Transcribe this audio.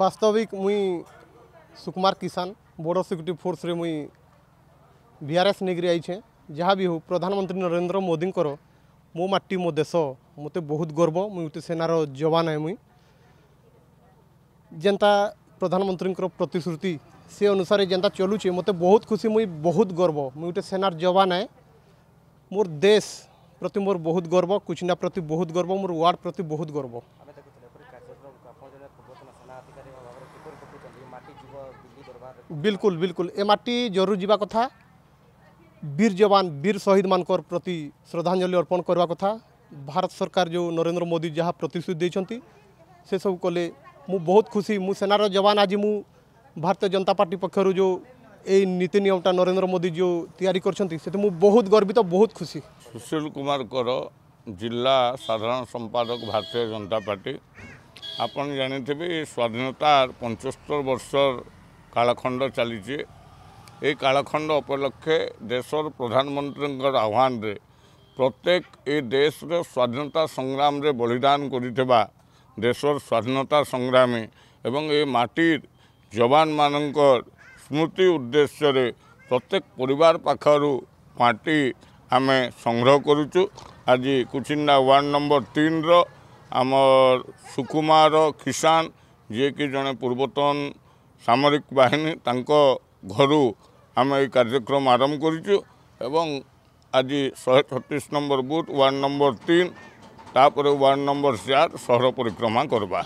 বাস্তবিক মুই সুকুমার কিষান বড় সিকিউরিটি ফোর্সরে মুই বিআরএস নেগ্রি আইছে যা বি হো প্রধানমন্ত্রী নরেন্দ্র মোদীঙ্কর মো মাটি মো দেশ মতো বহুত গর্ব মুই গোটে সেনার জবান হ্যাঁ মুই যেটা প্রধানমন্ত্রীঙ্কর প্রতিশ্রুতি সে অনুসারে যেটা চলুছে মতো বহুত খুশি মুই বহুত গর্ব মুই গোটে সেনার জবান হ্যাঁ মোর দেশ प्रति मोर बहुत गर्व कुचिंडा प्रति बहुत गर्व मोर वार्ड प्रति बहुत गर्व बिल्कुल बिल्कुल एम आर टी जरूर जवा कथा वीर जवान वीर शहीद मान प्रति श्रद्धाजलि अर्पण करवा कथा भारत सरकार जो नरेंद्र मोदी जहाँ प्रतिश्रुति से सब कले मु बहुत खुशी मु सेनार जवान आज मु भारतीय जनता पार्टी पक्षर जो ये नीति नियमटा नरेंद्र मोदी जो तैयारी करते तो मुझ बहुत गर्वित बहुत खुशी ସୁଶୀଲ କୁମାର କର ଜିଲ୍ଲା ସାଧାରଣ ସମ୍ପାଦକ ଭାରତୀୟ ଜନତା ପାର୍ଟି ଆପଣ ଜାଣିଥିବେ ସ୍ୱାଧୀନତା ପଞ୍ଚସ୍ତର ବର୍ଷର କାଳଖଣ୍ଡ ଚାଲିଛି ଏହି କାଳଖଣ୍ଡ ଉପଲକ୍ଷେ ଦେଶର ପ୍ରଧାନମନ୍ତ୍ରୀଙ୍କର ଆହ୍ୱାନରେ ପ୍ରତ୍ୟେକ ଏ ଦେଶର ସ୍ୱାଧୀନତା ସଂଗ୍ରାମରେ ବଳିଦାନ କରିଥିବା ଦେଶର ସ୍ୱାଧୀନତା ସଂଗ୍ରାମୀ ଏବଂ ଏ ମାଟିର ଯବାନମାନଙ୍କର ସ୍ମୃତି ଉଦ୍ଦେଶ୍ୟରେ ପ୍ରତ୍ୟେକ ପରିବାର ପାଖରୁ ମାଟି ଆମେ ସଂଗ୍ରହ କରୁଛୁ ଆଜି କୁଚିଣ୍ଡା ୱାର୍ଡ଼ ନମ୍ବର ତିନିର ଆମର ସୁକୁମାର କିଷାନ ଯିଏକି ଜଣେ ପୂର୍ବତନ ସାମରିକ ବାହିନୀ ତାଙ୍କ ଘରୁ ଆମେ ଏଇ କାର୍ଯ୍ୟକ୍ରମ ଆରମ୍ଭ କରିଛୁ ଏବଂ ଆଜି ଶହେ ଛତିଶ ନମ୍ବର ବୁଥ୍ ୱାର୍ଡ଼ ନମ୍ବର ତିନି ତାପରେ ୱାର୍ଡ଼ ନମ୍ବର ଚାରି ସହର ପରିକ୍ରମା କରିବା